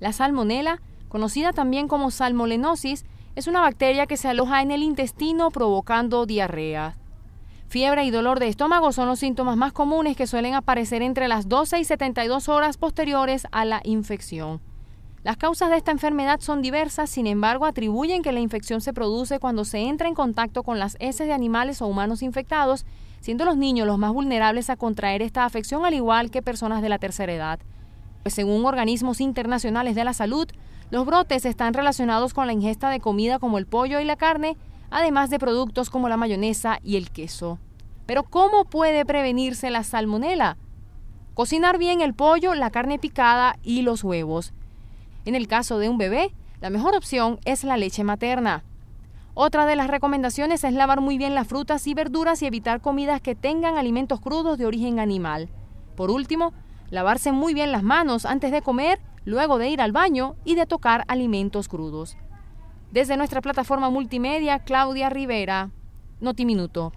La salmonela, conocida también como salmolenosis, es una bacteria que se aloja en el intestino provocando diarrea. Fiebre y dolor de estómago son los síntomas más comunes que suelen aparecer entre las 12 y 72 horas posteriores a la infección. Las causas de esta enfermedad son diversas, sin embargo atribuyen que la infección se produce cuando se entra en contacto con las heces de animales o humanos infectados, siendo los niños los más vulnerables a contraer esta afección al igual que personas de la tercera edad. Pues según organismos internacionales de la salud, los brotes están relacionados con la ingesta de comida como el pollo y la carne, además de productos como la mayonesa y el queso. Pero ¿cómo puede prevenirse la salmonela? Cocinar bien el pollo, la carne picada y los huevos. En el caso de un bebé, la mejor opción es la leche materna. Otra de las recomendaciones es lavar muy bien las frutas y verduras y evitar comidas que tengan alimentos crudos de origen animal. Por último, lavarse muy bien las manos antes de comer, luego de ir al baño y de tocar alimentos crudos. Desde nuestra plataforma multimedia, Claudia Rivera, Notiminuto.